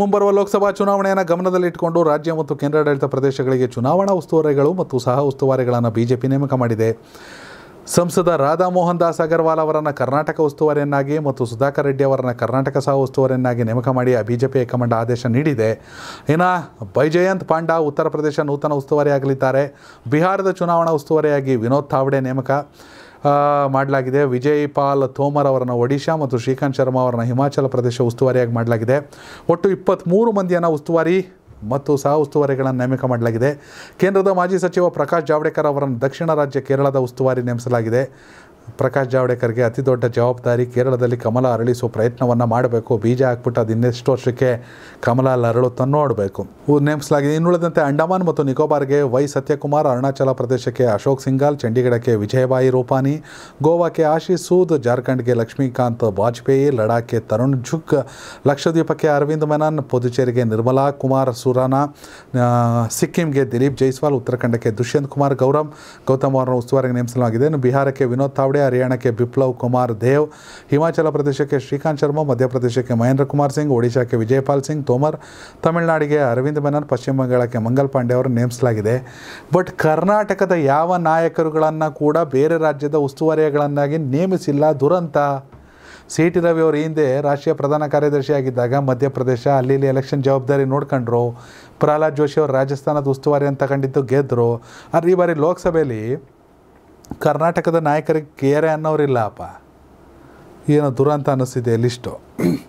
ಮುಂಬರುವ ಲೋಕಸಭಾ ಚುನಾವಣೆಯನ್ನು ಗಮನದಲ್ಲಿಟ್ಟುಕೊಂಡು ರಾಜ್ಯ ಮತ್ತು ಕೇಂದ್ರಾಡಳಿತ ಪ್ರದೇಶಗಳಿಗೆ ಚುನಾವಣಾ ಉಸ್ತುವಾರಿಗಳು ಮತ್ತು ಸಹ ಉಸ್ತುವಾರಿಗಳನ್ನು ಬಿಜೆಪಿ ನೇಮಕ ಮಾಡಿದೆ ಸಂಸದ ರಾಧಾ ಮೋಹನ್ ದಾಸ್ ಅಗರ್ವಾಲ್ ಅವರನ್ನು ಕರ್ನಾಟಕ ಉಸ್ತುವಾರಿಯನ್ನಾಗಿ ಮತ್ತು ಸುಧಾಕರ್ ರೆಡ್ಡಿ ಅವರನ್ನು ಕರ್ನಾಟಕ ಸಹ ಉಸ್ತುವಾರಿಯನ್ನಾಗಿ ನೇಮಕ ಮಾಡಿ ಆ ಬಿಜೆಪಿ ಹೈಕಮಾಂಡ್ ಆದೇಶ ನೀಡಿದೆ ಇನ್ನು ಬೈಜಯಂತ್ ಪಾಂಡಾ ಉತ್ತರ ಪ್ರದೇಶ ನೂತನ ಉಸ್ತುವಾರಿಯಾಗಲಿದ್ದಾರೆ ಬಿಹಾರದ ಚುನಾವಣಾ ಉಸ್ತುವಾರಿಯಾಗಿ ವಿನೋದ್ ತಾವ್ಡೆ ನೇಮಕ ಮಾಡಲಾಗಿದೆ ವಿಜಯ್ ಪಾಲ್ ತೋಮರ್ ಅವರನ್ನು ಒಡಿಶಾ ಮತ್ತು ಶ್ರೀಕಾಂತ್ ಶರ್ಮಾ ಅವರನ್ನು ಹಿಮಾಚಲ ಪ್ರದೇಶ ಉಸ್ತುವಾರಿಯಾಗಿ ಮಾಡಲಾಗಿದೆ ಒಟ್ಟು ಇಪ್ಪತ್ತ್ಮೂರು ಮಂದಿಯನ್ನು ಉಸ್ತುವಾರಿ ಮತ್ತು ಸಹ ಉಸ್ತುವಾರಿಗಳನ್ನು ನೇಮಕ ಮಾಡಲಾಗಿದೆ ಕೇಂದ್ರದ ಮಾಜಿ ಸಚಿವ ಪ್ರಕಾಶ್ ಜಾವಡೇಕರ್ ಅವರನ್ನು ದಕ್ಷಿಣ ರಾಜ್ಯ ಕೇರಳದ ಉಸ್ತುವಾರಿ ನೇಮಿಸಲಾಗಿದೆ ಪ್ರಕಾಶ್ ಜಾವಡೇಕರ್ಗೆ ಅತಿ ದೊಡ್ಡ ಜವಾಬ್ದಾರಿ ಕೇರಳದಲ್ಲಿ ಕಮಲ ಅರಳಿಸುವ ಪ್ರಯತ್ನವನ್ನು ಮಾಡಬೇಕು ಬೀಜ ಹಾಕ್ಬಿಟ್ಟು ಅದು ಇನ್ನೆಷ್ಟು ವರ್ಷಕ್ಕೆ ಕಮಲ ಅರಳುತ್ತ ನೋಡಬೇಕು ನೇಮಿಸಲಾಗಿದೆ ಇನ್ನುಳಿದಂತೆ ಅಂಡಮಾನ್ ಮತ್ತು ನಿಕೋಬಾರ್ಗೆ ವೈ ಸತ್ಯಕುಮಾರ್ ಅರುಣಾಚಲ ಪ್ರದೇಶಕ್ಕೆ ಅಶೋಕ್ ಸಿಂಗಾಲ್ ಚಂಡೀಗಢಕ್ಕೆ ವಿಜಯಬಾಯಿ ರೂಪಾನಿ ಗೋವಾಕ್ಕೆ ಆಶೀಶ್ ಸೂದ್ ಜಾರ್ಖಂಡ್ಗೆ ಲಕ್ಷ್ಮೀಕಾಂತ್ ವಾಜಪೇಯಿ ಲಡಾಖ್ಗೆ ತರುಣ್ ಜುಗ್ ಲಕ್ಷದ್ವೀಪಕ್ಕೆ ಅರವಿಂದ್ ಮೆನನ್ ಪುದುಚೇರಿಗೆ ನಿರ್ಮಲಾ ಕುಮಾರ್ ಸುರಾನಾ ಸಿಕ್ಕಿಂಗೆ ದಿಲೀಪ್ ಜೈಸ್ವಾಲ್ ಉತ್ತರಾಖಂಡಕ್ಕೆ ದುಷ್ಯಂತ್ ಕುಮಾರ್ ಗೌರವ್ ಗೌತಮ್ ಅವರನ್ನು ಉಸ್ತುವಾರಿಗೆ ನೇಮಿಸಲಾಗಿದೆ ಬಿಹಾರಕ್ಕೆ ವಿನೋದ್ ತಾವ್ಡೆ ಹರಿಯಾಣಕ್ಕೆ ಬಿಪ್ಲವ್ ಕುಮಾರ್ ದೇವ್ ಹಿಮಾಚಲ ಪ್ರದೇಶಕ್ಕೆ ಶ್ರೀಕಾಂತ್ ಶರ್ಮಾ ಮಧ್ಯಪ್ರದೇಶಕ್ಕೆ ಮಹೇಂದ್ರ ಕುಮಾರ್ ಸಿಂಗ್ ಒಡಿಶಾಕ್ಕೆ ವಿಜಯಪಾಲ್ ಸಿಂಗ್ ತೋಮರ್ ತಮಿಳುನಾಡಿಗೆ ಅರವಿಂದ್ ಗೋವಿಂದ ಪಶ್ಚಿಮ ಬಂಗಾಳಕ್ಕೆ ಮಂಗಲ್ ಪಾಂಡೆ ಅವರು ನೇಮಿಸಲಾಗಿದೆ ಬಟ್ ಕರ್ನಾಟಕದ ಯಾವ ನಾಯಕರುಗಳನ್ನು ಕೂಡ ಬೇರೆ ರಾಜ್ಯದ ಉಸ್ತುವಾರಿಗಳನ್ನಾಗಿ ನೇಮಿಸಿಲ್ಲ ದುರಂತ ಸಿ ಟಿ ರವಿ ಅವರು ಹಿಂದೆ ರಾಷ್ಟ್ರೀಯ ಪ್ರಧಾನ ಕಾರ್ಯದರ್ಶಿಯಾಗಿದ್ದಾಗ ಮಧ್ಯಪ್ರದೇಶ ಅಲ್ಲಿ ಎಲೆಕ್ಷನ್ ಜವಾಬ್ದಾರಿ ನೋಡ್ಕೊಂಡ್ರು ಪ್ರಹ್ಲಾದ್ ಜೋಶಿ ಅವರು ರಾಜಸ್ಥಾನದ ಉಸ್ತುವಾರಿ ಅಂತ ಕಂಡಿದ್ದು ಗೆದ್ದರು ಆದರೆ ಈ ಬಾರಿ ಲೋಕಸಭೆಯಲ್ಲಿ ಕರ್ನಾಟಕದ ನಾಯಕರಿಗೆ ಕೇರೆ ಅನ್ನೋರಿಲ್ಲ ಅಪ್ಪ ಏನೋ ದುರಂತ ಅನ್ನಿಸ್ತಿದೆ ಲಿಸ್ಟು